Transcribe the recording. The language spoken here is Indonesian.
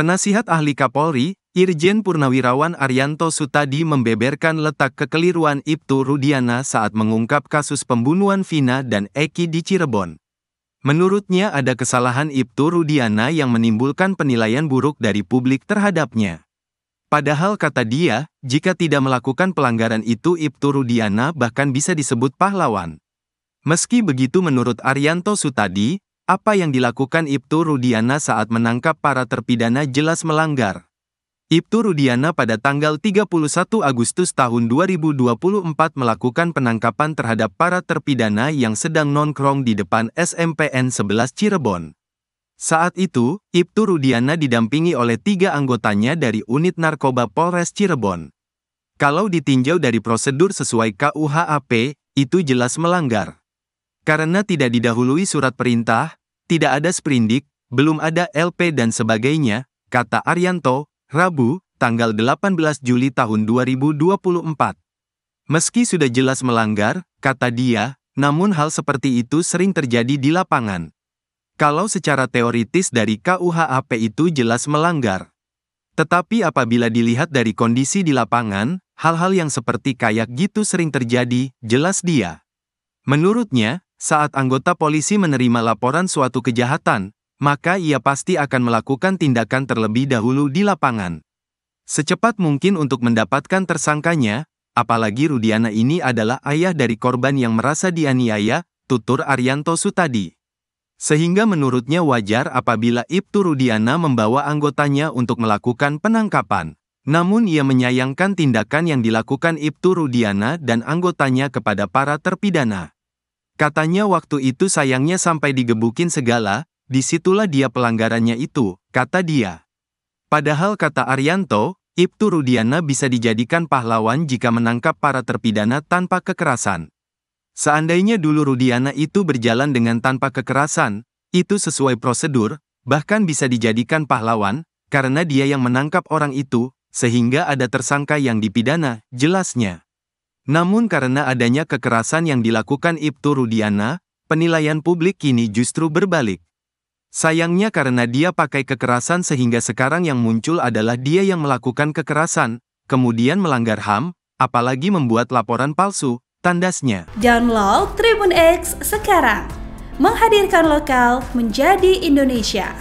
Penasihat ahli Kapolri, Irjen Purnawirawan Arianto Sutadi membeberkan letak kekeliruan Ibtu Rudiana saat mengungkap kasus pembunuhan Vina dan Eki di Cirebon. Menurutnya ada kesalahan Ibtu Rudiana yang menimbulkan penilaian buruk dari publik terhadapnya. Padahal kata dia, jika tidak melakukan pelanggaran itu Ibtu Rudiana bahkan bisa disebut pahlawan. Meski begitu menurut Arianto Sutadi, apa yang dilakukan Ibtu Rudiana saat menangkap para terpidana jelas melanggar. Ibtu Rudiana pada tanggal 31 Agustus tahun 2024 melakukan penangkapan terhadap para terpidana yang sedang nongkrong di depan SMPN 11 Cirebon. Saat itu, Ibtu Rudiana didampingi oleh tiga anggotanya dari unit narkoba Polres Cirebon. Kalau ditinjau dari prosedur sesuai KUHAP, itu jelas melanggar. Karena tidak didahului surat perintah, tidak ada sprindik, belum ada LP dan sebagainya, kata Arianto, Rabu, tanggal 18 Juli tahun 2024. Meski sudah jelas melanggar, kata dia, namun hal seperti itu sering terjadi di lapangan. Kalau secara teoritis dari KUHAP itu jelas melanggar. Tetapi apabila dilihat dari kondisi di lapangan, hal-hal yang seperti kayak gitu sering terjadi, jelas dia. Menurutnya, saat anggota polisi menerima laporan suatu kejahatan, maka ia pasti akan melakukan tindakan terlebih dahulu di lapangan. Secepat mungkin untuk mendapatkan tersangkanya, apalagi Rudiana ini adalah ayah dari korban yang merasa dianiaya, tutur Arianto Sutadi. Sehingga menurutnya wajar apabila Ibtu Rudiana membawa anggotanya untuk melakukan penangkapan. Namun ia menyayangkan tindakan yang dilakukan Ibtu Rudiana dan anggotanya kepada para terpidana. Katanya waktu itu sayangnya sampai digebukin segala, disitulah dia pelanggarannya itu, kata dia. Padahal kata Arianto, Ibtu Rudiana bisa dijadikan pahlawan jika menangkap para terpidana tanpa kekerasan. Seandainya dulu Rudiana itu berjalan dengan tanpa kekerasan, itu sesuai prosedur, bahkan bisa dijadikan pahlawan, karena dia yang menangkap orang itu, sehingga ada tersangka yang dipidana, jelasnya. Namun karena adanya kekerasan yang dilakukan Ibtu Rudiana, penilaian publik kini justru berbalik. Sayangnya karena dia pakai kekerasan sehingga sekarang yang muncul adalah dia yang melakukan kekerasan, kemudian melanggar HAM, apalagi membuat laporan palsu, tandasnya. Download Tribun X sekarang. Menghadirkan lokal menjadi Indonesia.